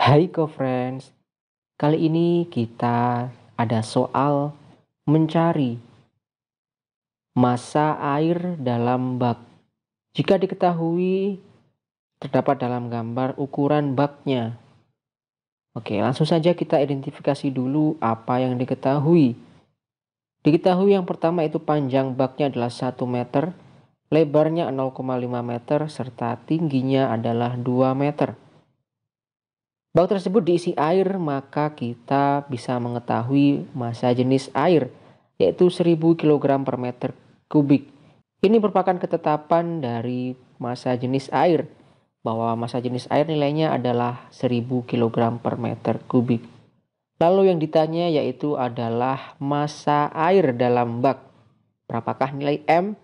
Hai co-friends, kali ini kita ada soal mencari massa air dalam bak. Jika diketahui terdapat dalam gambar ukuran baknya. Oke, langsung saja kita identifikasi dulu apa yang diketahui. Diketahui yang pertama itu panjang baknya adalah 1 meter, lebarnya 0,5 meter, serta tingginya adalah 2 meter. Bak tersebut diisi air, maka kita bisa mengetahui massa jenis air, yaitu 1000 kg per meter kubik. Ini merupakan ketetapan dari massa jenis air, bahwa massa jenis air nilainya adalah 1000 kg per meter kubik. Lalu yang ditanya yaitu adalah massa air dalam bak. Berapakah nilai M?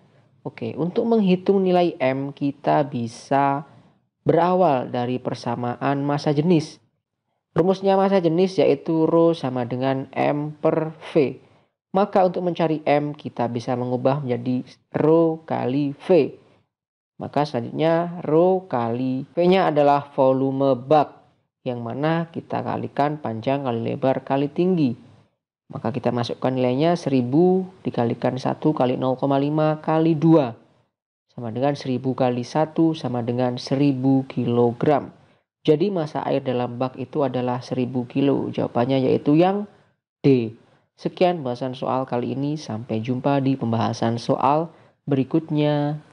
Oke, untuk menghitung nilai M kita bisa berawal dari persamaan massa jenis. Rumusnya massa jenis yaitu Rho sama dengan M per V. Maka untuk mencari M kita bisa mengubah menjadi Rho kali V. Maka selanjutnya Rho kali V-nya adalah volume bak yang mana kita kalikan panjang kali lebar kali tinggi. Maka kita masukkan nilainya 1000 dikalikan 1 kali 0,5 kali 2 sama dengan 1000 kali 1 sama dengan 1000 kilogram. Jadi masa air dalam bak itu adalah 1000 kilo. Jawabannya yaitu yang D. Sekian pembahasan soal kali ini. Sampai jumpa di pembahasan soal berikutnya.